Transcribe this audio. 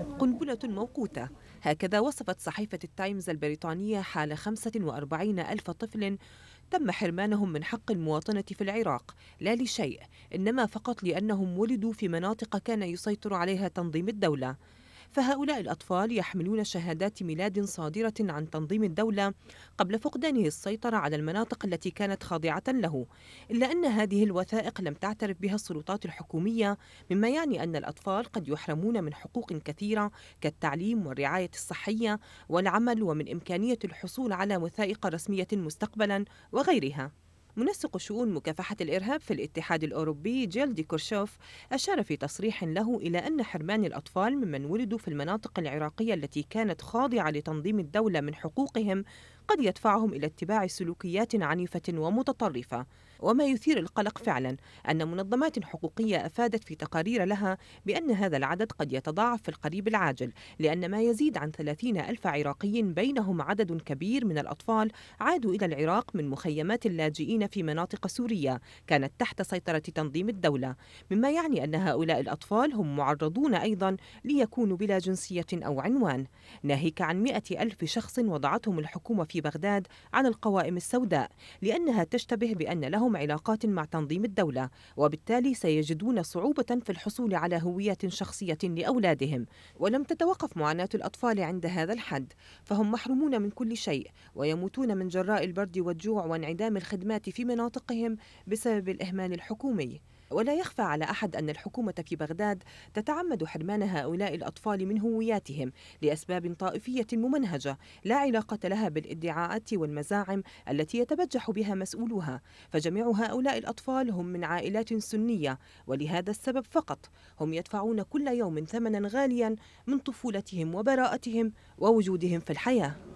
قنبلة موقوتة هكذا وصفت صحيفة التايمز البريطانية حال 45 ألف طفل تم حرمانهم من حق المواطنة في العراق لا لشيء إنما فقط لأنهم ولدوا في مناطق كان يسيطر عليها تنظيم الدولة فهؤلاء الأطفال يحملون شهادات ميلاد صادرة عن تنظيم الدولة قبل فقدانه السيطرة على المناطق التي كانت خاضعة له إلا أن هذه الوثائق لم تعترف بها السلطات الحكومية مما يعني أن الأطفال قد يحرمون من حقوق كثيرة كالتعليم والرعاية الصحية والعمل ومن إمكانية الحصول على وثائق رسمية مستقبلا وغيرها منسق شؤون مكافحة الإرهاب في الاتحاد الأوروبي جيلدي كورشوف أشار في تصريح له إلى أن حرمان الأطفال ممن ولدوا في المناطق العراقية التي كانت خاضعة لتنظيم الدولة من حقوقهم قد يدفعهم إلى اتباع سلوكيات عنيفة ومتطرفة وما يثير القلق فعلا أن منظمات حقوقية أفادت في تقارير لها بأن هذا العدد قد يتضاعف في القريب العاجل لأن ما يزيد عن 30 ألف عراقي بينهم عدد كبير من الأطفال عادوا إلى العراق من مخيمات اللاجئين في مناطق سورية كانت تحت سيطرة تنظيم الدولة مما يعني أن هؤلاء الأطفال هم معرضون أيضا ليكونوا بلا جنسية أو عنوان ناهيك عن 100 ألف شخص وضعتهم الحكومة في بغداد على القوائم السوداء لأنها تشتبه بأن لهم لهم علاقات مع تنظيم الدولة وبالتالي سيجدون صعوبة في الحصول على هوية شخصية لأولادهم ولم تتوقف معاناة الأطفال عند هذا الحد فهم محرومون من كل شيء ويموتون من جراء البرد والجوع وانعدام الخدمات في مناطقهم بسبب الإهمال الحكومي ولا يخفى على أحد أن الحكومة في بغداد تتعمد حرمان هؤلاء الأطفال من هوياتهم لأسباب طائفية ممنهجة لا علاقة لها بالادعاءات والمزاعم التي يتبجح بها مسؤولوها فجميع هؤلاء الأطفال هم من عائلات سنية ولهذا السبب فقط هم يدفعون كل يوم ثمنا غاليا من طفولتهم وبراءتهم ووجودهم في الحياة